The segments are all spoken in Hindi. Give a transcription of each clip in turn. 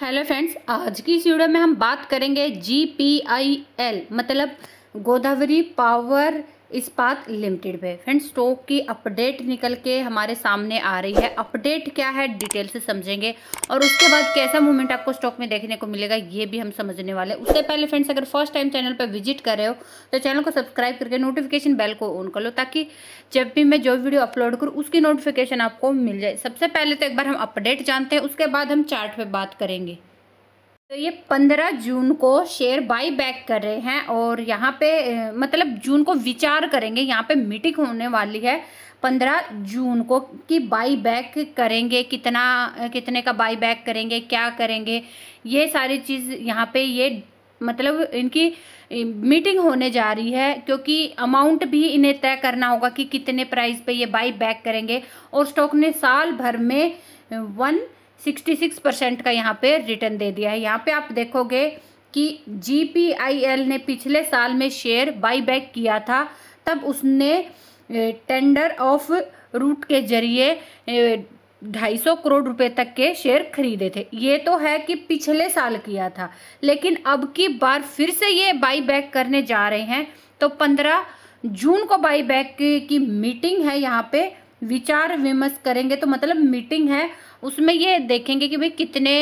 हेलो फ्रेंड्स आज की इस वीडियो में हम बात करेंगे जी पी आई एल मतलब गोदावरी पावर इस्पात लिमिटेड में फ्रेंड्स स्टॉक की अपडेट निकल के हमारे सामने आ रही है अपडेट क्या है डिटेल से समझेंगे और उसके बाद कैसा मूवमेंट आपको स्टॉक में देखने को मिलेगा ये भी हम समझने वाले हैं उससे पहले फ्रेंड्स अगर फर्स्ट टाइम चैनल पर विजिट कर रहे हो तो चैनल को सब्सक्राइब करके नोटिफिकेशन बेल को ऑन कर लो ताकि जब भी मैं जो वीडियो अपलोड करूँ उसकी नोटिफिकेशन आपको मिल जाए सबसे पहले तो एक बार हम अपडेट जानते हैं उसके बाद हम चार्ट पर बात करेंगे तो ये पंद्रह जून को शेयर बाई बैक कर रहे हैं और यहाँ पे मतलब जून को विचार करेंगे यहाँ पे मीटिंग होने वाली है पंद्रह जून को कि बाई बैक करेंगे कितना कितने का बाई बैक करेंगे क्या करेंगे ये सारी चीज़ यहाँ पे ये मतलब इनकी मीटिंग होने जा रही है क्योंकि अमाउंट भी इन्हें तय करना होगा कि कितने प्राइस पे ये बाई बैक करेंगे और स्टॉक ने साल भर में वन 66 परसेंट का यहाँ पे रिटर्न दे दिया है यहाँ पे आप देखोगे कि जी ने पिछले साल में शेयर बाईबैक किया था तब उसने टेंडर ऑफ रूट के जरिए ढाई सौ करोड़ रुपए तक के शेयर खरीदे थे ये तो है कि पिछले साल किया था लेकिन अब की बार फिर से ये बाई बैक करने जा रहे हैं तो पंद्रह जून को बाई बैक की मीटिंग है यहाँ पे विचार विमर्श करेंगे तो मतलब मीटिंग है उसमें ये देखेंगे कि भाई कितने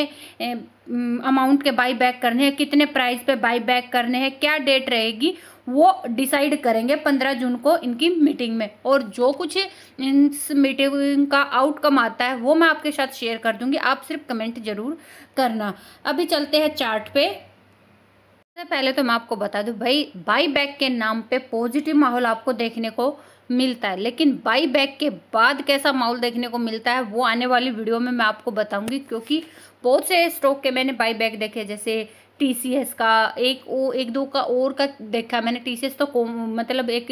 अमाउंट के बाई बैक करने हैं कितने प्राइस पे बाई बैक करने हैं क्या डेट रहेगी वो डिसाइड करेंगे पंद्रह जून को इनकी मीटिंग में और जो कुछ इस मीटिंग का आउटकम आता है वो मैं आपके साथ शेयर कर दूंगी आप सिर्फ कमेंट जरूर करना अभी चलते हैं चार्ट पे सबसे पहले तो मैं आपको बता दूं भाई बाई बैक के नाम पे पॉजिटिव माहौल आपको देखने को मिलता है लेकिन बाई बैक के बाद कैसा माहौल देखने को मिलता है वो आने वाली वीडियो में मैं आपको बताऊंगी क्योंकि बहुत से स्टॉक के मैंने बाई बैक देखे जैसे टीसीएस का एक ओ एक दो का और का देखा मैंने टीसीएस तो मतलब एक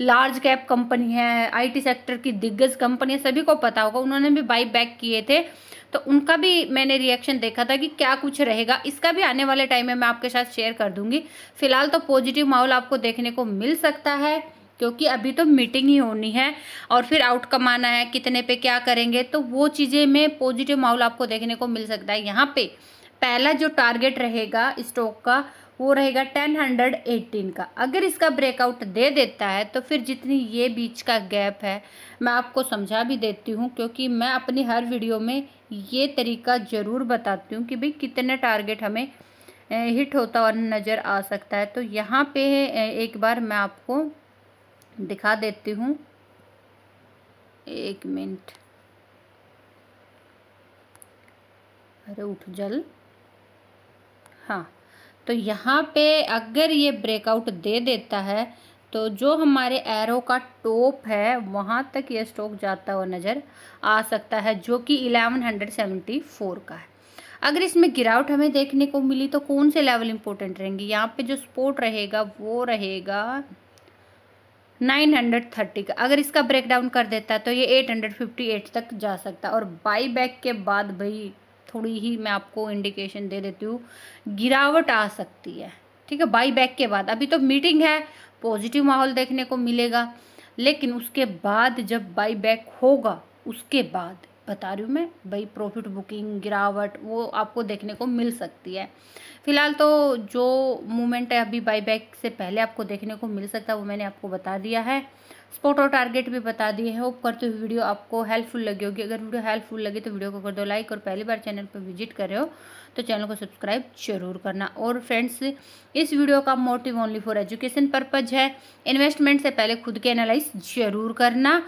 लार्ज कैप कंपनी है आईटी सेक्टर की दिग्गज कंपनी है सभी को पता होगा उन्होंने भी बाई बैक किए थे तो उनका भी मैंने रिएक्शन देखा था कि क्या कुछ रहेगा इसका भी आने वाले टाइम में मैं आपके साथ शेयर कर दूंगी फिलहाल तो पॉजिटिव माहौल आपको देखने को मिल सकता है क्योंकि अभी तो मीटिंग ही होनी है और फिर आउटकम आना है कितने पे क्या करेंगे तो वो चीज़ें में पॉजिटिव माहौल आपको देखने को मिल सकता है यहाँ पे पहला जो टारगेट रहेगा स्टॉक का वो रहेगा टेन हंड्रेड एटीन का अगर इसका ब्रेकआउट दे देता है तो फिर जितनी ये बीच का गैप है मैं आपको समझा भी देती हूँ क्योंकि मैं अपनी हर वीडियो में ये तरीका ज़रूर बताती हूँ कि भाई कितने टारगेट हमें हिट होता और नज़र आ सकता है तो यहाँ पे एक बार मैं आपको दिखा देती हूँ एक मिनट अरे उठ जल हाँ तो यहाँ पे अगर ये ब्रेकआउट दे देता है तो जो हमारे एरो का टॉप है वहाँ तक ये स्टॉक जाता हुआ नज़र आ सकता है जो कि 1174 का है अगर इसमें गिरावट हमें देखने को मिली तो कौन से लेवल इंपॉर्टेंट रहेंगे यहाँ पे जो सपोर्ट रहेगा वो रहेगा नाइन हंड्रेड थर्टी का अगर इसका ब्रेक डाउन कर देता है तो ये एट हंड्रेड फिफ्टी एट तक जा सकता है और बाई बैक के बाद भाई थोड़ी ही मैं आपको इंडिकेशन दे देती हूँ गिरावट आ सकती है ठीक है बाई बैक के बाद अभी तो मीटिंग है पॉजिटिव माहौल देखने को मिलेगा लेकिन उसके बाद जब बाई बैक होगा उसके बाद बता रही हूँ मैं भाई प्रॉफिट बुकिंग गिरावट वो आपको देखने को मिल सकती है फिलहाल तो जो मूवमेंट है अभी बाईबैक से पहले आपको देखने को मिल सकता है वो मैंने आपको बता दिया है स्पॉट और टारगेट भी बता दिए हैं होप करते हुए वीडियो आपको हेल्पफुल लगी होगी अगर वीडियो हेल्पफुल लगी तो वीडियो को कर दो लाइक और पहली बार चैनल पर विजिट कर रहे हो तो चैनल को सब्सक्राइब जरूर करना और फ्रेंड्स इस वीडियो का motive only for education purpose है इन्वेस्टमेंट से पहले खुद के एनालाइज जरूर करना